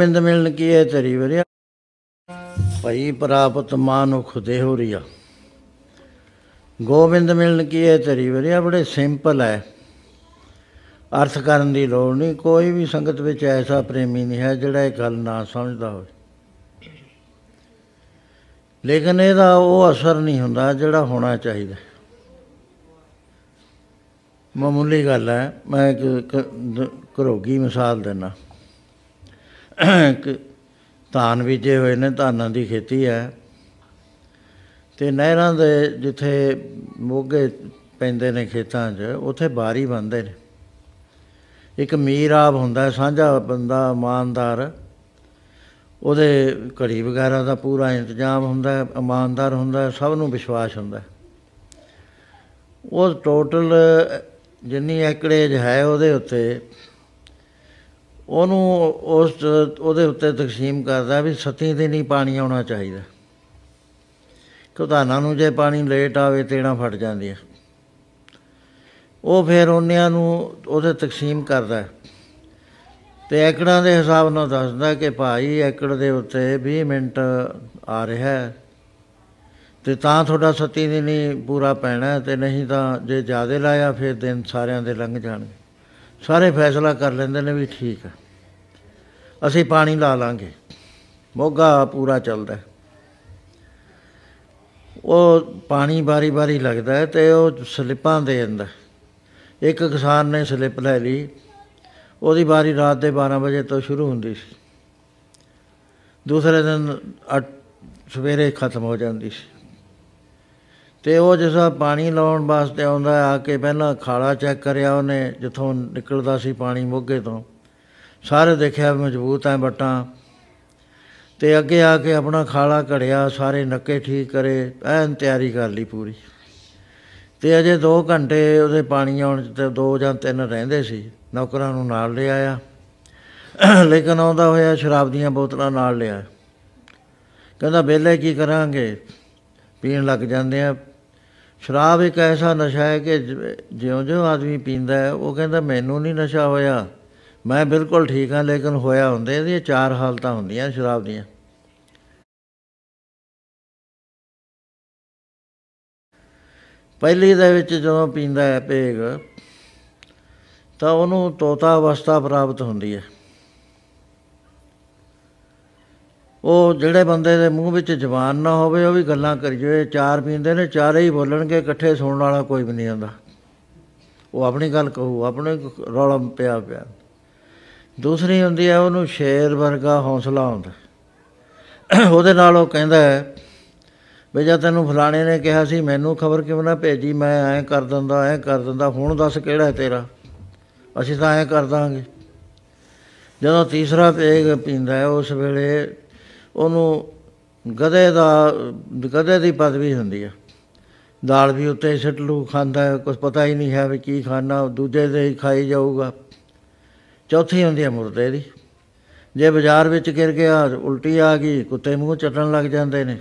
ਪਿੰਦ ਮਿਲਣ ਕੀ ਹੈ ਤੇਰੀ ਵਰਿਆ ਭਈ ਪ੍ਰਾਪਤ ਮਾਨੁਖ ਦੇ ਹੋ ਰਿਆ ਗੋਬਿੰਦ ਮਿਲਣ ਕੀ ਹੈ ਤੇਰੀ ਵਰਿਆ ਬੜੇ ਸਿੰਪਲ ਹੈ ਅਰਥ ਕਰਨ ਦੀ ਲੋੜ ਨਹੀਂ ਕੋਈ ਵੀ ਸੰਗਤ ਵਿੱਚ ਐਸਾ ਪ੍ਰੇਮੀ ਨਹੀਂ ਹੈ ਜਿਹੜਾ ਇਹ ਗੱਲ ਨਾ ਸਮਝਦਾ ਹੋਵੇ ਲੇਕਿਨ ਇਹਦਾ ਉਹ ਅਸਰ ਨਹੀਂ ਹੁੰਦਾ ਜਿਹੜਾ ਹੋਣਾ ਚਾਹੀਦਾ ਮਾਮੂਲੀ ਗੱਲ ਹੈ ਮੈਂ ਇੱਕ ਕਰੋਗੀ ਮਿਸਾਲ ਦਿੰਦਾ ਧਾਨ ਬੀਜੇ ਹੋਏ ਨੇ ਧਾਨਾਂ ਦੀ ਖੇਤੀ ਹੈ ਤੇ ਨਹਿਰਾਂ ਦੇ ਜਿੱਥੇ ਮੋਗੇ ਪੈਂਦੇ ਨੇ ਖੇਤਾਂ 'ਚ ਉੱਥੇ ਬਾਰੀ ਬੰਦੇ ਨੇ ਇੱਕ ਮੀਰਾਬ ਹੁੰਦਾ ਸਾਂਝਾ ਬੰਦਾ ਇਮਾਨਦਾਰ ਉਹਦੇ ਘੜੀ ਵਗੈਰਾ ਦਾ ਪੂਰਾ ਇੰਤਜ਼ਾਮ ਹੁੰਦਾ ਹੈ ਇਮਾਨਦਾਰ ਹੁੰਦਾ ਹੈ ਸਭ ਨੂੰ ਵਿਸ਼ਵਾਸ ਹੁੰਦਾ ਉਹ ਟੋਟਲ ਜਿੰਨੀ ਐਕੜੇਜ ਹੈ ਉਹਦੇ ਉੱਤੇ ਉਹਨੂੰ ਉਸ ਉਹਦੇ ਉੱਤੇ ਤਕਸੀਮ ਕਰਦਾ ਵੀ ਸੱਤੀ ਦੇ ਨਹੀਂ ਪਾਣੀ ਆਉਣਾ ਚਾਹੀਦਾ ਕਿਉਂਕਿ ਨੂੰ ਜੇ ਪਾਣੀ ਲੇਟ ਆਵੇ ਤੇਣਾ ਫਟ ਜਾਂਦੀ ਹੈ ਉਹ ਫਿਰ ਉਹਨਿਆਂ ਨੂੰ ਉਹਦੇ ਤਕਸੀਮ ਕਰਦਾ ਤੇ ਏਕੜਾਂ ਦੇ ਹਿਸਾਬ ਨਾਲ ਦੱਸਦਾ ਕਿ ਭਾਈ ਏਕੜ ਦੇ ਉੱਤੇ 20 ਮਿੰਟ ਆ ਰਿਹਾ ਹੈ ਤੇ ਤਾਂ ਤੁਹਾਡਾ ਸਤੀ ਦੇ ਨਹੀਂ ਪੂਰਾ ਪੈਣਾ ਤੇ ਨਹੀਂ ਤਾਂ ਜੇ ਜ਼ਿਆਦਾ ਲਾਇਆ ਫਿਰ ਦਿਨ ਸਾਰਿਆਂ ਦੇ ਲੰਘ ਜਾਣਗੇ ਸਾਰੇ ਫੈਸਲਾ ਕਰ ਲੈਂਦੇ ਨੇ ਵੀ ਠੀਕ ਹੈ ਅਸੀਂ ਪਾਣੀ ਲਾ ਲਾਂਗੇ ਮੋਗਾ ਪੂਰਾ ਚੱਲਦਾ ਉਹ ਪਾਣੀ ਬਾਰੀ-ਬਾਰੀ ਲੱਗਦਾ ਹੈ ਤੇ ਉਹ ਸਲਿੱਪਾਂ ਦੇ ਜਾਂਦਾ ਇੱਕ ਕਿਸਾਨ ਨੇ ਸਲਿੱਪ ਲੈ ਲਈ ਉਹਦੀ ਵਾਰੀ ਰਾਤ ਦੇ 12 ਵਜੇ ਤੋਂ ਸ਼ੁਰੂ ਹੁੰਦੀ ਸੀ ਦੂਸਰੇ ਦਿਨ ਸਵੇਰੇ ਖਤਮ ਹੋ ਜਾਂਦੀ ਸੀ ਤੇ ਉਹ ਜਿਸਾ ਪਾਣੀ ਲਾਉਣ ਵਾਸਤੇ ਆਉਂਦਾ ਆ ਕੇ ਪਹਿਲਾਂ ਖਾਲਾ ਚੈੱਕ ਕਰਿਆ ਉਹਨੇ ਜਿੱਥੋਂ ਨਿਕਲਦਾ ਸੀ ਪਾਣੀ ਮੋਗੇ ਤੋਂ ਸਾਰੇ ਦੇਖਿਆ ਮਜ਼ਬੂਤ ਐ ਬਟਾ ਤੇ ਅੱਗੇ ਆ ਕੇ ਆਪਣਾ ਖਾਲਾ ਘੜਿਆ ਸਾਰੇ ਨੱਕੇ ਠੀਕ ਕਰੇ ਐਨ ਤਿਆਰੀ ਕਰ ਲਈ ਪੂਰੀ ਤੇ ਅਜੇ 2 ਘੰਟੇ ਉਹਦੇ ਪਾਣੀ ਆਉਣ ਤੇ 2 ਜਾਂ 3 ਰਹਿੰਦੇ ਸੀ ਨੌਕਰਾਂ ਨੂੰ ਨਾਲ ਲੈ ਆਇਆ ਲੇਕਿਨ ਆਉਂਦਾ ਹੋਇਆ ਸ਼ਰਾਬ ਦੀਆਂ ਬੋਤਲਾਂ ਨਾਲ ਲਿਆ ਕਹਿੰਦਾ ਬੇਲੇ ਕੀ ਕਰਾਂਗੇ ਪੀਣ ਲੱਗ ਜਾਂਦੇ ਆ ਸ਼ਰਾਬ ਇੱਕ ਐਸਾ ਨਸ਼ਾ ਹੈ ਕਿ ਜਿਉਂ-ਜਿਉਂ ਆਦਮੀ ਪੀਂਦਾ ਹੈ ਉਹ ਕਹਿੰਦਾ ਮੈਨੂੰ ਨਹੀਂ ਨਸ਼ਾ ਹੋਇਆ ਮੈਂ ਬਿਲਕੁਲ ਠੀਕ ਹਾਂ ਲੇਕਿਨ ਹੋਇਆ ਹੁੰਦੇ ਇਹਦੀਆਂ ਚਾਰ ਹਾਲਤਾਂ ਹੁੰਦੀਆਂ ਸ਼ਰਾਬ ਦੀਆਂ ਪਹਿਲੀ ਦੇ ਵਿੱਚ ਜਦੋਂ ਪੀਂਦਾ ਹੈ ਪੇਗ ਤਾਂ ਉਹਨੂੰ ਤੋਤਾ ਅਵਸਥਾ ਪ੍ਰਾਪਤ ਹੁੰਦੀ ਹੈ ਉਹ ਜਿਹੜੇ ਬੰਦੇ ਦੇ ਮੂੰਹ ਵਿੱਚ ਜ਼ਬਾਨ ਨਾ ਹੋਵੇ ਉਹ ਵੀ ਗੱਲਾਂ ਕਰ ਜੋਏ ਚਾਰ ਪੀਂਦੇ ਨੇ ਚਾਰੇ ਹੀ ਬੋਲਣਗੇ ਇਕੱਠੇ ਸੁਣਨ ਵਾਲਾ ਕੋਈ ਵੀ ਨਹੀਂ ਆਉਂਦਾ ਉਹ ਆਪਣੀ ਗੱਲ ਕਹੂ ਆਪਣੇ ਰੌਲਾ ਪਿਆ ਪਿਆ ਦੂਸਰੀ ਹੁੰਦੀ ਹੈ ਉਹਨੂੰ ਸ਼ੇਰ ਵਰਗਾ ਹੌਸਲਾ ਹੁੰਦਾ ਉਹਦੇ ਨਾਲ ਉਹ ਕਹਿੰਦਾ ਹੈ ਵੇ ਜਦ ਤੈਨੂੰ ਫਲਾਣੇ ਨੇ ਕਿਹਾ ਸੀ ਮੈਨੂੰ ਖਬਰ ਕਿਉਂ ਨਾ ਭੇਜੀ ਮੈਂ ਐਂ ਕਰ ਦਿੰਦਾ ਐਂ ਕਰ ਦਿੰਦਾ ਹੁਣ ਦੱਸ ਕਿਹੜਾ ਹੈ ਤੇਰਾ ਅਸੀਂ ਤਾਂ ਐਂ ਕਰ ਦਾਂਗੇ ਜਦੋਂ ਤੀਸਰਾ ਪੇਗ ਪੀਂਦਾ ਉਸ ਵੇਲੇ ਉਹਨੂੰ ਗਧੇ ਦਾ ਗਧੇ ਦੀ ਪਦਵੀ ਹੁੰਦੀ ਹੈ ਦਾਲ ਵੀ ਉੱਤੇ ਸਟਲੂ ਖਾਂਦਾ ਕੁਝ ਪਤਾ ਹੀ ਨਹੀਂ ਹੈ ਵੀ ਕੀ ਖਾਣਾ ਦੂਜੇ ਦੇ ਹੀ ਖਾਈ ਜਾਊਗਾ ਚੌਥੀ ਹੁੰਦੀ ਹੈ ਮੁਰਦੇ ਦੀ ਜੇ ਬਾਜ਼ਾਰ ਵਿੱਚ ਗਿਰ ਗਿਆ ਉਲਟੀ ਆ ਗਈ ਕੁੱਤੇ ਮੂੰਹ ਚਟਣ ਲੱਗ ਜਾਂਦੇ ਨੇ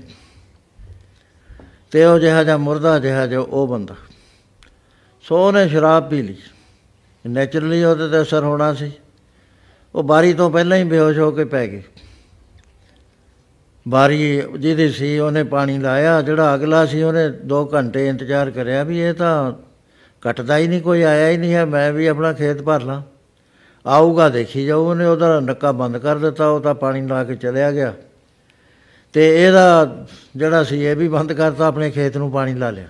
ਤੇ ਉਹ ਜਿਹਾ ਜਿਹਾ ਮੁਰਦਾ ਜਿਹਾ ਜੋ ਉਹ ਬੰਦਾ ਸੋ ਸ਼ਰਾਬ ਪੀ ਲਈ ਨੇਚਰਲੀ ਉਹਦੇ ਤੇ ਅਸਰ ਹੋਣਾ ਸੀ ਉਹ ਬਾਰੀ ਤੋਂ ਪਹਿਲਾਂ ਹੀ ਬੇਹੋਸ਼ ਹੋ ਕੇ ਪੈ ਗਈ ਬਾਰੀ ਜਿਹਦੇ ਸੀ ਉਹਨੇ ਪਾਣੀ ਲਾਇਆ ਜਿਹੜਾ ਅਗਲਾ ਸੀ ਉਹਨੇ 2 ਘੰਟੇ ਇੰਤਜ਼ਾਰ ਕਰਿਆ ਵੀ ਇਹ ਤਾਂ ਕੱਟਦਾ ਹੀ ਨਹੀਂ ਕੋਈ ਆਇਆ ਹੀ ਨਹੀਂ ਹੈ ਮੈਂ ਵੀ ਆਪਣਾ ਖੇਤ ਭਰ ਲਾਂ ਆਊਗਾ ਦੇਖੀ ਜਾਓ ਉਹਨੇ ਉਹਦਾ ਨੱਕਾ ਬੰਦ ਕਰ ਦਿੱਤਾ ਉਹ ਤਾਂ ਪਾਣੀ ਲਾ ਕੇ ਚਲਿਆ ਗਿਆ ਤੇ ਇਹਦਾ ਜਿਹੜਾ ਸੀ ਇਹ ਵੀ ਬੰਦ ਕਰਤਾ ਆਪਣੇ ਖੇਤ ਨੂੰ ਪਾਣੀ ਲਾ ਲਿਆ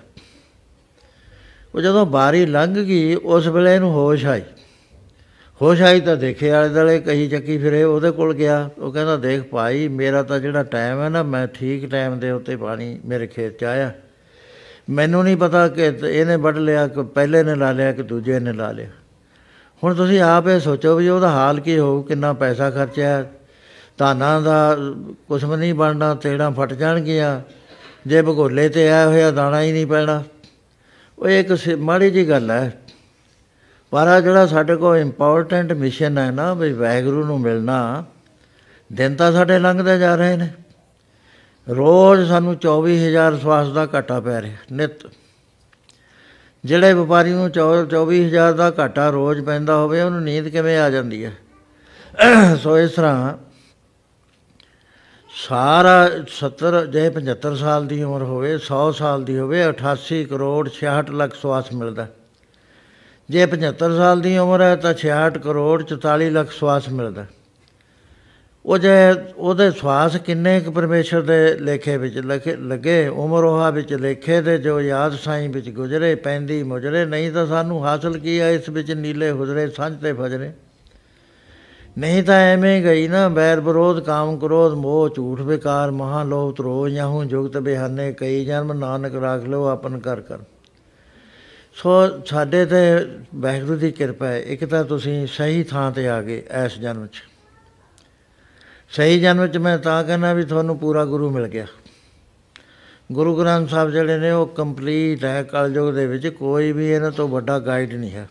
ਉਹ ਜਦੋਂ ਬਾਰੀ ਲੰਘ ਗਈ ਉਸ ਵੇਲੇ ਇਹਨੂੰ ਹੋਸ਼ ਆਈ ਹੋਸ਼ ਆਈ ਤਾਂ ਦੇਖੇ ਵਾਲੇ ਦਲੇ ਕਹੀ ਚੱਕੀ ਫਿਰੇ ਉਹਦੇ ਕੋਲ ਗਿਆ ਉਹ ਕਹਿੰਦਾ ਦੇਖ ਭਾਈ ਮੇਰਾ ਤਾਂ ਜਿਹੜਾ ਟਾਈਮ ਹੈ ਨਾ ਮੈਂ ਠੀਕ ਟਾਈਮ ਦੇ ਉੱਤੇ ਪਾਣੀ ਮੇਰੇ ਖੇਤ 'ਚ ਆਇਆ ਮੈਨੂੰ ਨਹੀਂ ਪਤਾ ਕਿ ਇਹਨੇ ਵੱਢ ਲਿਆ ਕਿ ਪਹਿਲੇ ਨੇ ਲਾ ਲਿਆ ਕਿ ਦੂਜੇ ਨੇ ਲਾ ਲਿਆ ਹੁਣ ਤੁਸੀਂ ਆਪ ਇਹ ਸੋਚੋ ਵੀ ਉਹਦਾ ਹਾਲ ਕੀ ਹੋਊ ਕਿੰਨਾ ਪੈਸਾ ਖਰਚਿਆ ਧਾਨਾਂ ਦਾ ਕੁਛ ਵੀ ਨਹੀਂ ਬਣਨਾ ਤੇੜਾ ਫਟ ਜਾਣਗੀਆਂ ਜੇ ਭਗੋਲੇ ਤੇ ਆਇਆ ਹੋਇਆ ਦਾਣਾ ਹੀ ਨਹੀਂ ਪੈਣਾ ਉਹ ਇੱਕ ਮਾੜੀ ਜੀ ਗੱਲ ਹੈ ਪਰ ਆ ਜਿਹੜਾ ਸਾਡੇ ਕੋਲ ਇੰਪੋਰਟੈਂਟ ਮਿਸ਼ਨ ਹੈ ਨਾ ਵੀ ਵੈਗਰੂ ਨੂੰ ਮਿਲਣਾ ਦਿਨ ਤਾਂ ਸਾਡੇ ਲੰਘਦੇ ਜਾ ਰਹੇ ਨੇ ਰੋਜ਼ ਸਾਨੂੰ 24000 ਸਵਾਸ ਦਾ ਘਾਟਾ ਪੈ ਰਿਹਾ ਨਿਤ ਜਿਹੜੇ ਵਪਾਰੀ ਨੂੰ 24000 ਦਾ ਘਾਟਾ ਰੋਜ਼ ਪੈਂਦਾ ਹੋਵੇ ਉਹਨੂੰ ਨੀਂਦ ਕਿਵੇਂ ਆ ਜਾਂਦੀ ਹੈ ਸੋ ਇਸ ਤਰ੍ਹਾਂ ਸਾਰਾ 70 ਜੇ 75 ਸਾਲ ਦੀ ਉਮਰ ਹੋਵੇ 100 ਸਾਲ ਦੀ ਹੋਵੇ 88 ਕਰੋੜ 66 ਲੱਖ ਸਵਾਸ ਮਿਲਦਾ ਜੇ 75 ਸਾਲ ਦੀ ਉਮਰ ਹੈ ਤਾਂ 66 ਕਰੋੜ 44 ਲੱਖ ਸਵਾਸ ਮਿਲਦਾ ਜੇ ਉਹਦੇ ਸਵਾਸ ਕਿੰਨੇ ਇੱਕ ਪਰਮੇਸ਼ਰ ਦੇ ਲੇਖੇ ਵਿੱਚ ਲੱਗੇ ਉਮਰ ਉਹਾ ਵਿੱਚ ਲੇਖੇ ਦੇ ਜੋ ਯਾਦ ਸਾਈਂ ਵਿੱਚ ਗੁਜ਼ਰੇ ਪੈਂਦੀ ਮੁਜਰੇ ਨਹੀਂ ਤਾਂ ਸਾਨੂੰ ਹਾਸਲ ਕੀ ਆ ਇਸ ਵਿੱਚ ਨੀਲੇ ਹੁਜ਼ਰੇ ਸਾਂਝ ਤੇ ਫਜਰੇ ਨਹੀਂ ਤਾਂ ਐਵੇਂ ਗਈ ਨਾ ਬੈਰ ਵਿਰੋਧ ਕਾਮ ਕ੍ਰੋਧ ਮੋਹ ਝੂਠ ਵਿਕਾਰ ਮਹਾ ਲੋਭ ਤਰੋ ਯਹੂ ਜੁਗਤ ਬਿਹਾਨੇ ਕਈ ਜਨਮ ਨਾਨਕ ਰਾਖ ਲਓ ਆਪਨ ਕਰ ਕਰ ਸੋ ਸਾਡੇ ਤੇ ਵਾਹਿਗੁਰੂ ਦੀ ਕਿਰਪਾ ਹੈ ਇੱਕ ਤਾਂ ਤੁਸੀਂ ਸਹੀ ਥਾਂ ਤੇ ਆ ਗਏ ਇਸ ਜਨਮ 'ਚ ਸਹੀ ਜਨਮ ਵਿੱਚ ਮੈਂ ਤਾਂ ਕਹਿੰਦਾ ਵੀ ਤੁਹਾਨੂੰ ਪੂਰਾ ਗੁਰੂ ਮਿਲ ਗਿਆ ਗੁਰੂ ਗ੍ਰੰਥ ਸਾਹਿਬ ਜਿਹੜੇ ਨੇ ਉਹ ਕੰਪਲੀਟ ਹੈ ਕਲਯੁਗ ਦੇ ਵਿੱਚ ਕੋਈ ਵੀ ਇਹਨਾਂ ਤੋਂ ਵੱਡਾ ਗਾਈਡ ਨਹੀਂ ਹੈ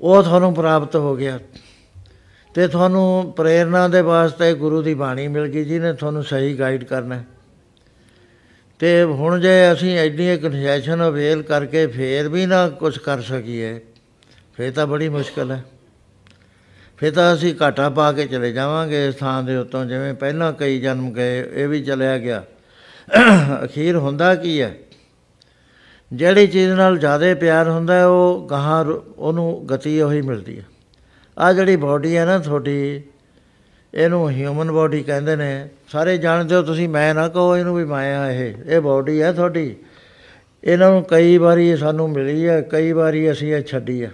ਉਹ ਤੁਹਾਨੂੰ ਪ੍ਰਾਪਤ ਹੋ ਗਿਆ ਤੇ ਤੁਹਾਨੂੰ ਪ੍ਰੇਰਣਾ ਦੇ ਵਾਸਤੇ ਗੁਰੂ ਦੀ ਬਾਣੀ ਮਿਲ ਗਈ ਜੀ ਨੇ ਤੁਹਾਨੂੰ ਸਹੀ ਗਾਈਡ ਕਰਨਾ ਤੇ ਹੁਣ ਜੇ ਅਸੀਂ ਐਡੀ ਇੱਕ ਕਨਸੈਸ਼ਨ ਅਵੇਲ ਕਰਕੇ ਫੇਰ ਵੀ ਨਾ ਕੁਝ ਕਰ ਸਕੀਏ ਫੇਰ ਤਾਂ ਬੜੀ ਮੁਸ਼ਕਲ ਹੈ ਫਿਰ ਤਾਂ ਅਸੀਂ ਘਾਟਾ ਪਾ ਕੇ ਚਲੇ ਜਾਵਾਂਗੇ ਇਸ ਥਾਂ ਦੇ ਉੱਤੋਂ ਜਿਵੇਂ ਪਹਿਲਾਂ ਕਈ ਜਨਮ ਗਏ ਇਹ ਵੀ ਚਲਿਆ ਗਿਆ ਅਖੀਰ ਹੁੰਦਾ ਕੀ ਹੈ ਜਿਹੜੀ ਚੀਜ਼ ਨਾਲ ਜ਼ਿਆਦਾ ਪਿਆਰ ਹੁੰਦਾ ਉਹ ਗਾਹਾਂ ਉਹਨੂੰ ਗਤੀ ਉਹੀ ਮਿਲਦੀ ਹੈ ਆ ਜਿਹੜੀ ਬਾਡੀ ਹੈ ਨਾ ਤੁਹਾਡੀ ਇਹਨੂੰ ਹਿਊਮਨ ਬਾਡੀ ਕਹਿੰਦੇ ਨੇ ਸਾਰੇ ਜਾਣਦੇ ਹੋ ਤੁਸੀਂ ਮੈਂ ਨਾ ਕਹੋ ਇਹਨੂੰ ਵੀ ਮਾਇਆ ਇਹ ਇਹ ਬਾਡੀ ਹੈ ਤੁਹਾਡੀ ਇਹਨਾਂ ਨੂੰ ਕਈ ਵਾਰੀ ਸਾਨੂੰ ਮਿਲੀ ਹੈ ਕਈ ਵਾਰੀ ਅਸੀਂ ਇਹ ਛੱਡੀ ਹੈ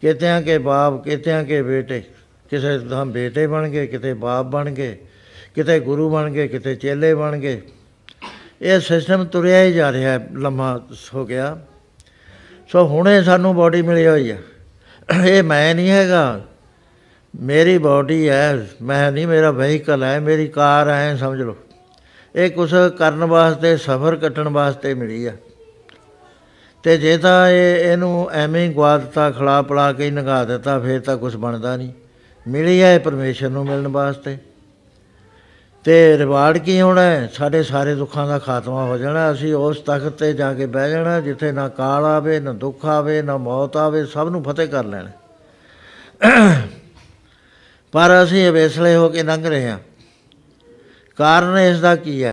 ਕਿਤਿਆਂ ਕੇ ਬਾਪ ਕਿਤਿਆਂ ਕੇ ਬੇਟੇ ਕਿਸੇ ਦਾ ਬੇਟੇ ਬਣ ਗਏ ਕਿਤੇ ਬਾਪ ਬਣ ਗਏ ਕਿਤੇ ਗੁਰੂ ਬਣ ਗਏ ਕਿਤੇ ਚੇਲੇ ਬਣ ਗਏ ਇਹ ਸਿਸਟਮ ਤੁਰਿਆ ਹੀ ਜਾ ਰਿਹਾ ਲੰਮਾ ਹੋ ਗਿਆ ਸੋ ਹੁਣੇ ਸਾਨੂੰ ਬਾਡੀ ਮਿਲੀ ਹੋਈ ਆ ਇਹ ਮੈਂ ਨਹੀਂ ਹੈਗਾ ਮੇਰੀ ਬਾਡੀ ਹੈ ਮੈਂ ਨਹੀਂ ਮੇਰਾ ਵਹੀਕਲ ਹੈ ਮੇਰੀ ਕਾਰ ਹੈ ਸਮਝ ਲਓ ਇਹ ਕੁਝ ਕਰਨ ਵਾਸਤੇ ਸਫ਼ਰ ਕੱਟਣ ਵਾਸਤੇ ਮਿਲੀ ਆ ਤੇ ਜੇ ਤਾਂ ਇਹ ਇਹਨੂੰ ਐਵੇਂ ਹੀ ਗਵਾਦਤਾ ਖਲਾ ਪਲਾ ਕੇ ਨਗਾ ਦਿੱਤਾ ਫੇਰ ਤਾਂ ਕੁਝ ਬਣਦਾ ਨਹੀਂ ਮਿਲੀ ਹੈ ਪਰਮੇਸ਼ਰ ਨੂੰ ਮਿਲਣ ਵਾਸਤੇ ਤੇ ਰਿਵਾਰਡ ਕੀ ਹੋਣਾ ਹੈ ਸਾਡੇ ਸਾਰੇ ਦੁੱਖਾਂ ਦਾ ਖਾਤਮਾ ਹੋ ਜਾਣਾ ਅਸੀਂ ਉਸ ਤਖਤ ਤੇ ਜਾ ਕੇ ਬਹਿ ਜਾਣਾ ਜਿੱਥੇ ਨਾ ਕਾਲ ਆਵੇ ਨਾ ਦੁੱਖ ਆਵੇ ਨਾ ਮੌਤ ਆਵੇ ਸਭ ਨੂੰ ਫਤਿਹ ਕਰ ਲੈਣਾ ਪਰ ਅਸੀਂ ਅਵੇਸਲੇ ਹੋ ਕੇ ਲੰਘ ਰਹੇ ਹਾਂ ਕਾਰਨ ਇਸ ਦਾ ਕੀ ਹੈ